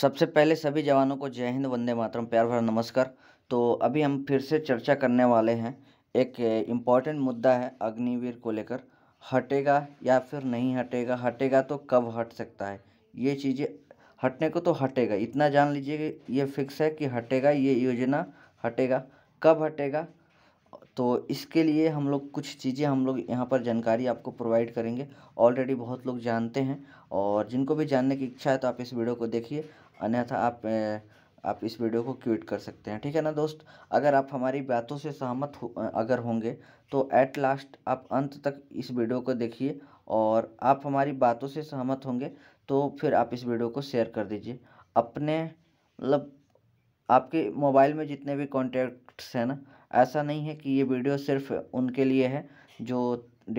सबसे पहले सभी जवानों को जय हिंद वंदे मातरम प्यार भरा नमस्कार तो अभी हम फिर से चर्चा करने वाले हैं एक इम्पॉर्टेंट मुद्दा है अग्निवीर को लेकर हटेगा या फिर नहीं हटेगा हटेगा तो कब हट सकता है ये चीज़ें हटने को तो हटेगा इतना जान लीजिए कि ये फिक्स है कि हटेगा ये योजना हटेगा कब हटेगा तो इसके लिए हम लोग कुछ चीज़ें हम लोग यहाँ पर जानकारी आपको प्रोवाइड करेंगे ऑलरेडी बहुत लोग जानते हैं और जिनको भी जानने की इच्छा है तो आप इस वीडियो को देखिए अन्यथा आप आप इस वीडियो को क्विट कर सकते हैं ठीक है ना दोस्त अगर आप हमारी बातों से सहमत हो अगर होंगे तो ऐट लास्ट आप अंत तक इस वीडियो को देखिए और आप हमारी बातों से सहमत होंगे तो फिर आप इस वीडियो को शेयर कर दीजिए अपने मतलब आपके मोबाइल में जितने भी कॉन्टैक्ट्स हैं ना ऐसा नहीं है कि ये वीडियो सिर्फ उनके लिए है जो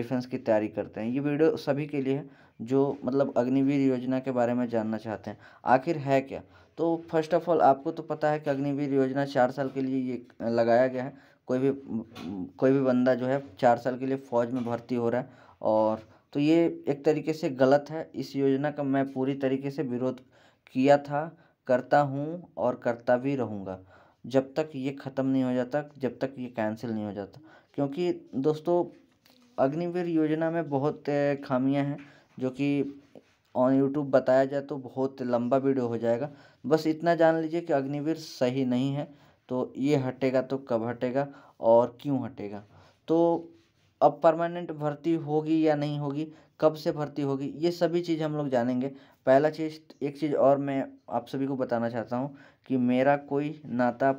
डिफेंस की तैयारी करते हैं ये वीडियो सभी के लिए है जो मतलब अग्निवीर योजना के बारे में जानना चाहते हैं आखिर है क्या तो फर्स्ट ऑफ ऑल आपको तो पता है कि अग्निवीर योजना चार साल के लिए ये लगाया गया है कोई भी कोई भी बंदा जो है चार साल के लिए फ़ौज में भर्ती हो रहा है और तो ये एक तरीके से गलत है इस योजना का मैं पूरी तरीके से विरोध किया था करता हूँ और करता भी रहूँगा जब तक ये ख़त्म नहीं हो जाता जब तक ये कैंसिल नहीं हो जाता क्योंकि दोस्तों अग्निवीर योजना में बहुत खामियां हैं जो कि ऑन यूट्यूब बताया जाए तो बहुत लंबा वीडियो हो जाएगा बस इतना जान लीजिए कि अग्निवीर सही नहीं है तो ये हटेगा तो कब हटेगा और क्यों हटेगा तो अब परमानेंट भर्ती होगी या नहीं होगी कब से भर्ती होगी ये सभी चीज़ हम लोग जानेंगे पहला चीज़ एक चीज़ और मैं आप सभी को बताना चाहता हूँ कि मेरा कोई नाता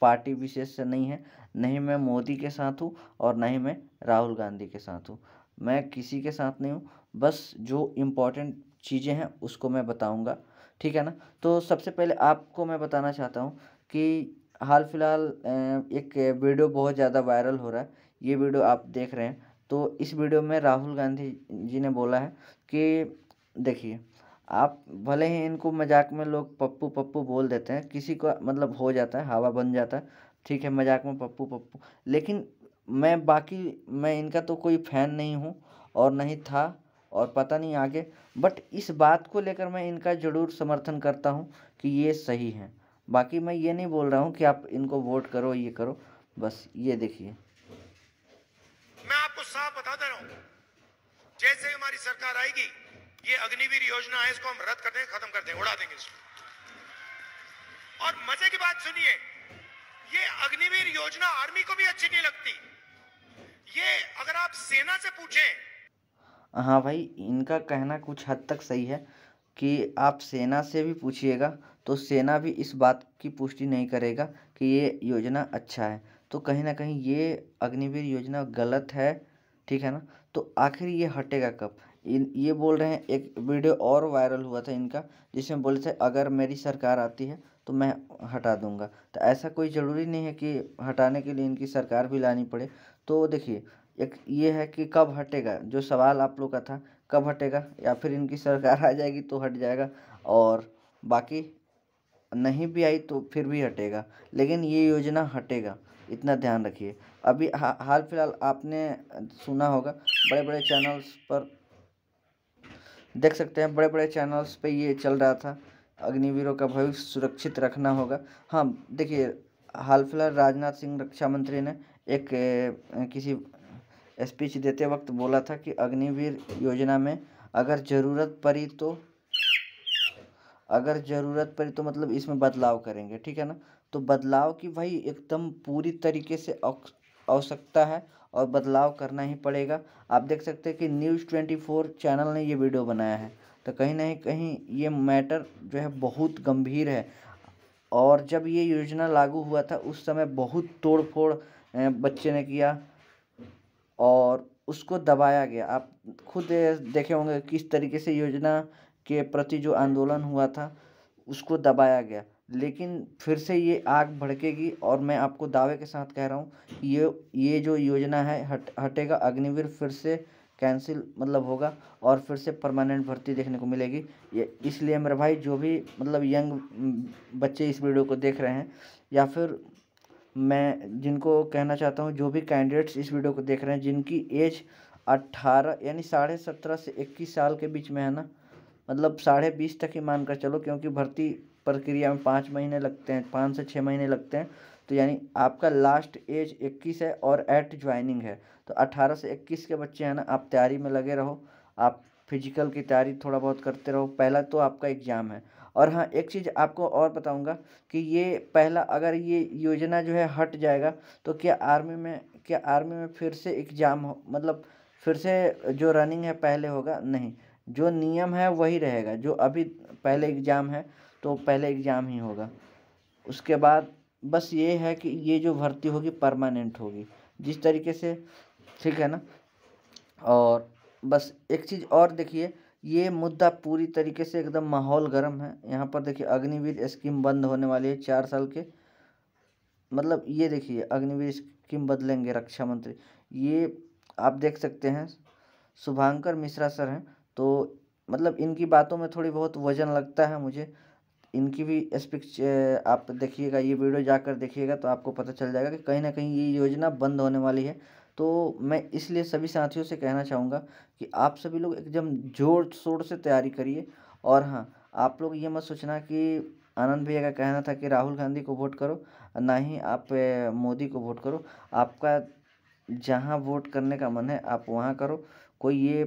पार्टी विशेष से नहीं है नहीं मैं मोदी के साथ हूँ और नहीं मैं राहुल गांधी के साथ हूँ मैं किसी के साथ नहीं हूँ बस जो इम्पोर्टेंट चीज़ें हैं उसको मैं बताऊंगा ठीक है ना तो सबसे पहले आपको मैं बताना चाहता हूँ कि हाल फिलहाल एक वीडियो बहुत ज़्यादा वायरल हो रहा है ये वीडियो आप देख रहे हैं तो इस वीडियो में राहुल गांधी जी ने बोला है कि देखिए आप भले ही इनको मजाक में लोग पप्पू पप्पू बोल देते हैं किसी को मतलब हो जाता है हवा बन जाता है ठीक है मजाक में पप्पू पप्पू लेकिन मैं बाकी मैं इनका तो कोई फ़ैन नहीं हूँ और नहीं था और पता नहीं आगे बट इस बात को लेकर मैं इनका ज़रूर समर्थन करता हूँ कि ये सही है बाकी मैं ये नहीं बोल रहा हूँ कि आप इनको वोट करो ये करो बस ये देखिए मैं आपको साफ बता दे रहा हूँ जैसे हमारी सरकार आएगी ये अग्निवीर योजना है इसको हम रद्द कर देंगे खत्म कर देंगे उड़ा देंगे इसको और मजे की बात सुनिए ये अग्निवीर योजना आर्मी को भी अच्छी नहीं लगती ये अगर आप सेना से पूछें हाँ भाई इनका कहना कुछ हद तक सही है कि आप सेना से भी पूछिएगा तो सेना भी इस बात की पुष्टि नहीं करेगा कि ये योजना अच्छा है तो कहीं ना कहीं ये अग्निवीर योजना गलत है ठीक है ना तो आखिर ये हटेगा कब इन ये बोल रहे हैं एक वीडियो और वायरल हुआ था इनका जिसमें बोले थे अगर मेरी सरकार आती है तो मैं हटा दूंगा तो ऐसा कोई ज़रूरी नहीं है कि हटाने के लिए इनकी सरकार भी लानी पड़े तो देखिए एक ये है कि कब हटेगा जो सवाल आप लोग का था कब हटेगा या फिर इनकी सरकार आ जाएगी तो हट जाएगा और बाकी नहीं भी आई तो फिर भी हटेगा लेकिन ये योजना हटेगा इतना ध्यान रखिए अभी हा, हाल फिलहाल आपने सुना होगा बड़े बड़े चैनल्स पर देख सकते हैं बड़े बड़े चैनल्स पे ये चल रहा था अग्निवीरों का भविष्य सुरक्षित रखना होगा हाँ देखिए हाल फिलहाल राजनाथ सिंह रक्षा मंत्री ने एक किसी स्पीच देते वक्त बोला था कि अग्निवीर योजना में अगर ज़रूरत पड़ी तो अगर ज़रूरत पड़ी तो मतलब इसमें बदलाव करेंगे ठीक है ना तो बदलाव की भाई एकदम पूरी तरीके से आवश्यकता है और बदलाव करना ही पड़ेगा आप देख सकते हैं कि न्यूज़ ट्वेंटी फोर चैनल ने ये वीडियो बनाया है तो कहीं ना कहीं ये मैटर जो है बहुत गंभीर है और जब ये योजना लागू हुआ था उस समय बहुत तोड़ फोड़ बच्चे ने किया और उसको दबाया गया आप खुद देखे होंगे किस तरीके से योजना के प्रति जो आंदोलन हुआ था उसको दबाया गया लेकिन फिर से ये आग भड़केगी और मैं आपको दावे के साथ कह रहा हूँ ये ये जो योजना है हट हटेगा अग्निवीर फिर से कैंसिल मतलब होगा और फिर से परमानेंट भर्ती देखने को मिलेगी ये इसलिए मेरे भाई जो भी मतलब यंग बच्चे इस वीडियो को देख रहे हैं या फिर मैं जिनको कहना चाहता हूँ जो भी कैंडिडेट्स इस वीडियो को देख रहे हैं जिनकी एज अट्ठारह यानी साढ़े सत्रह से इक्कीस साल के बीच में है ना मतलब साढ़े बीस तक ही मानकर चलो क्योंकि भर्ती प्रक्रिया में पाँच महीने लगते हैं पाँच से छः महीने लगते हैं तो यानी आपका लास्ट एज इक्कीस है और एट ज्वाइनिंग है तो अट्ठारह से इक्कीस के बच्चे हैं ना आप तैयारी में लगे रहो आप फिजिकल की तैयारी थोड़ा बहुत करते रहो पहला तो आपका एग्ज़ाम है और हाँ एक चीज़ आपको और बताऊँगा कि ये पहला अगर ये योजना जो है हट जाएगा तो क्या आर्मी में क्या आर्मी में फिर से एग्ज़ाम हो मतलब फिर से जो रनिंग है पहले होगा नहीं जो नियम है वही रहेगा जो अभी पहले एग्ज़ाम है तो पहले एग्ज़ाम ही होगा उसके बाद बस ये है कि ये जो भर्ती होगी परमानेंट होगी जिस तरीके से ठीक है ना और बस एक चीज़ और देखिए ये मुद्दा पूरी तरीके से एकदम माहौल गर्म है यहाँ पर देखिए अग्निवीर स्कीम बंद होने वाली है चार साल के मतलब ये देखिए अग्निवीर स्कीम बदलेंगे रक्षा मंत्री ये आप देख सकते हैं शुभांकर मिश्रा सर हैं तो मतलब इनकी बातों में थोड़ी बहुत वजन लगता है मुझे इनकी भी स्पीच आप देखिएगा ये वीडियो जाकर देखिएगा तो आपको पता चल जाएगा कि कहीं ना कहीं ये योजना बंद होने वाली है तो मैं इसलिए सभी साथियों से कहना चाहूँगा कि आप सभी लोग एकदम जोर शोर से तैयारी करिए और हाँ आप लोग ये मत सोचना कि आनंद भैया का कहना था कि राहुल गांधी को वोट करो ना ही आप मोदी को वोट करो आपका जहाँ वोट करने का मन है आप वहाँ करो कोई ये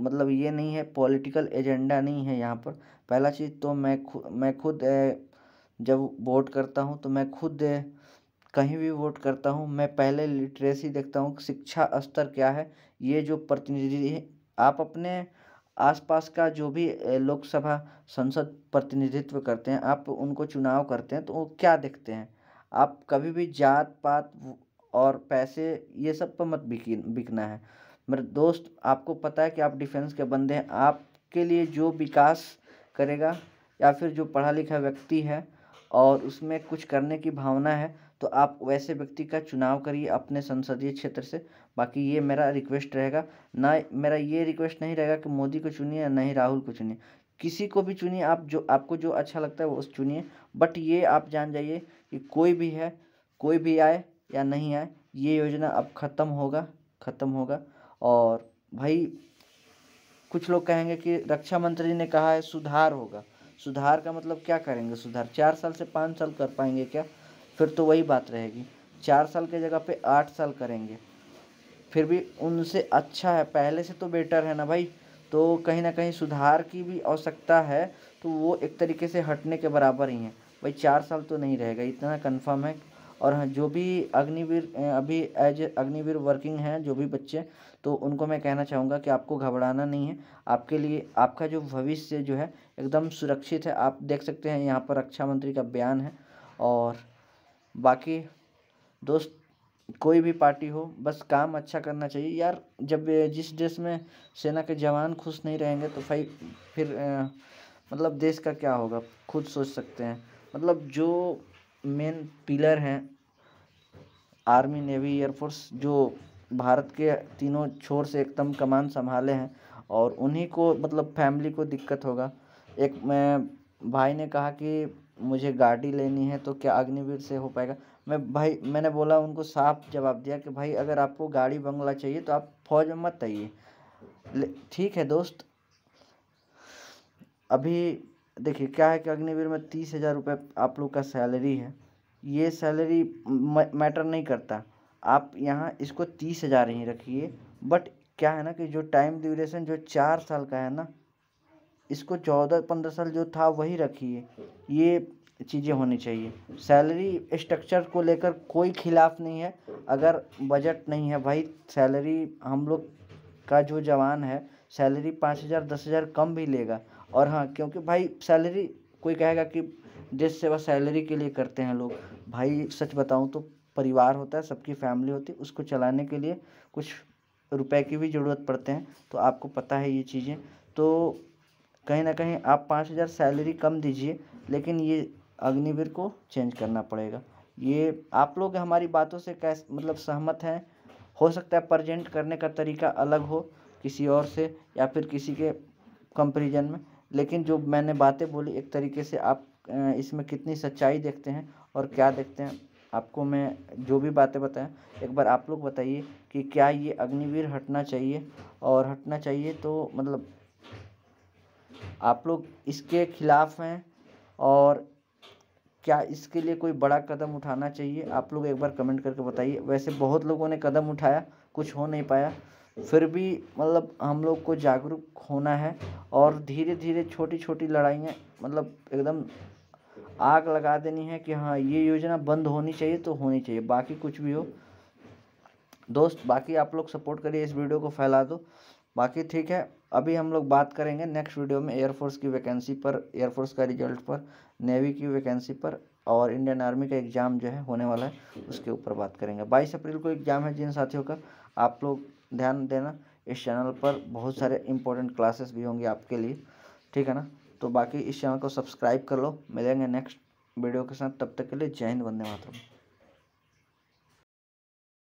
मतलब ये नहीं है पॉलिटिकल एजेंडा नहीं है यहाँ पर पहला चीज़ तो मैं खु मैं खुद जब वोट करता हूँ तो मैं खुद कहीं भी वोट करता हूँ मैं पहले लिटरेसी देखता हूँ शिक्षा स्तर क्या है ये जो प्रतिनिधि आप अपने आसपास का जो भी लोकसभा संसद प्रतिनिधित्व करते हैं आप उनको चुनाव करते हैं तो वो क्या देखते हैं आप कभी भी जात पात और पैसे ये सब पर मत बिक बिकना है मेरे दोस्त आपको पता है कि आप डिफेंस के बंदे हैं आपके लिए जो विकास करेगा या फिर जो पढ़ा लिखा व्यक्ति है और उसमें कुछ करने की भावना है तो आप वैसे व्यक्ति का चुनाव करिए अपने संसदीय क्षेत्र से बाकी ये मेरा रिक्वेस्ट रहेगा ना मेरा ये रिक्वेस्ट नहीं रहेगा कि मोदी को चुनिए ना ही राहुल को चुनिए किसी को भी चुनिए आप जो आपको जो अच्छा लगता है वो उस चुनिए बट ये आप जान जाइए कि कोई भी है कोई भी आए या नहीं आए ये योजना अब ख़त्म होगा ख़त्म होगा और भाई कुछ लोग कहेंगे कि रक्षा मंत्री ने कहा है सुधार होगा सुधार का मतलब क्या करेंगे सुधार चार साल से पाँच साल कर पाएंगे क्या फिर तो वही बात रहेगी चार साल के जगह पे आठ साल करेंगे फिर भी उनसे अच्छा है पहले से तो बेटर है ना भाई तो कहीं ना कहीं सुधार की भी आवश्यकता है तो वो एक तरीके से हटने के बराबर ही हैं भाई चार साल तो नहीं रहेगा इतना कन्फर्म है और हाँ जो भी अग्निवीर अभी एज अग्निवीर वर्किंग हैं जो भी बच्चे तो उनको मैं कहना चाहूँगा कि आपको घबराना नहीं है आपके लिए आपका जो भविष्य जो है एकदम सुरक्षित है आप देख सकते हैं यहाँ पर रक्षा मंत्री का बयान है और बाकी दोस्त कोई भी पार्टी हो बस काम अच्छा करना चाहिए यार जब जिस देश में सेना के जवान खुश नहीं रहेंगे तो भाई फिर आ, मतलब देश का क्या होगा खुद सोच सकते हैं मतलब जो मेन पिलर हैं आर्मी नेवी एयरफोर्स जो भारत के तीनों छोर से एकदम कमान संभाले हैं और उन्हीं को मतलब फैमिली को दिक्कत होगा एक मैं भाई ने कहा कि मुझे गाड़ी लेनी है तो क्या अग्निवीर से हो पाएगा मैं भाई मैंने बोला उनको साफ जवाब दिया कि भाई अगर आपको गाड़ी बंगला चाहिए तो आप फौज में मत आइए ठीक है दोस्त अभी देखिए क्या है कि अग्निवीर में तीस हज़ार रुपये आप लोग का सैलरी है ये सैलरी मैटर नहीं करता आप यहाँ इसको तीस हज़ार ही रखिए बट क्या है ना कि जो टाइम ड्यूरेशन जो चार साल का है ना इसको चौदह पंद्रह साल जो था वही रखिए ये चीज़ें होनी चाहिए सैलरी स्ट्रक्चर को लेकर कोई खिलाफ नहीं है अगर बजट नहीं है भाई सैलरी हम लोग का जो जवान है सैलरी पाँच हज़ार दस हज़ार कम भी लेगा और हाँ क्योंकि भाई सैलरी कोई कहेगा कि देश सेवा सैलरी के लिए करते हैं लोग भाई सच बताऊँ तो परिवार होता है सबकी फैमिली होती है उसको चलाने के लिए कुछ रुपए की भी ज़रूरत पड़ते हैं तो आपको पता है ये चीज़ें तो कहीं ना कहीं आप पाँच हज़ार सैलरी कम दीजिए लेकिन ये अग्निवीर को चेंज करना पड़ेगा ये आप लोग हमारी बातों से कैस मतलब सहमत हैं हो सकता है प्रजेंट करने का तरीका अलग हो किसी और से या फिर किसी के कंपेरिजन में लेकिन जो मैंने बातें बोली एक तरीके से आप इसमें कितनी सच्चाई देखते हैं और क्या देखते हैं आपको मैं जो भी बातें बताएं एक बार आप लोग बताइए कि क्या ये अग्निवीर हटना चाहिए और हटना चाहिए तो मतलब आप लोग इसके खिलाफ हैं और क्या इसके लिए कोई बड़ा कदम उठाना चाहिए आप लोग एक बार कमेंट करके बताइए वैसे बहुत लोगों ने कदम उठाया कुछ हो नहीं पाया फिर भी मतलब हम लोग को जागरूक होना है और धीरे धीरे छोटी छोटी लड़ाइयाँ मतलब एकदम आग लगा देनी है कि हाँ ये योजना बंद होनी चाहिए तो होनी चाहिए बाकी कुछ भी हो दोस्त बाकी आप लोग सपोर्ट करिए इस वीडियो को फैला दो बाकी ठीक है अभी हम लोग बात करेंगे नेक्स्ट वीडियो में एयरफोर्स की वैकेंसी पर एयरफोर्स का रिजल्ट पर नेवी की वैकेंसी पर और इंडियन आर्मी का एग्ज़ाम जो है होने वाला है उसके ऊपर बात करेंगे बाईस अप्रैल को एग्ज़ाम है जिन साथियों का आप लोग ध्यान देना इस चैनल पर बहुत सारे इंपॉर्टेंट क्लासेस भी होंगे आपके लिए ठीक है ना तो बाकी इस चैनल को सब्सक्राइब कर लो मिलेंगे नेक्स्ट वीडियो के साथ तब तक के लिए जय हिंद वंदे मातरम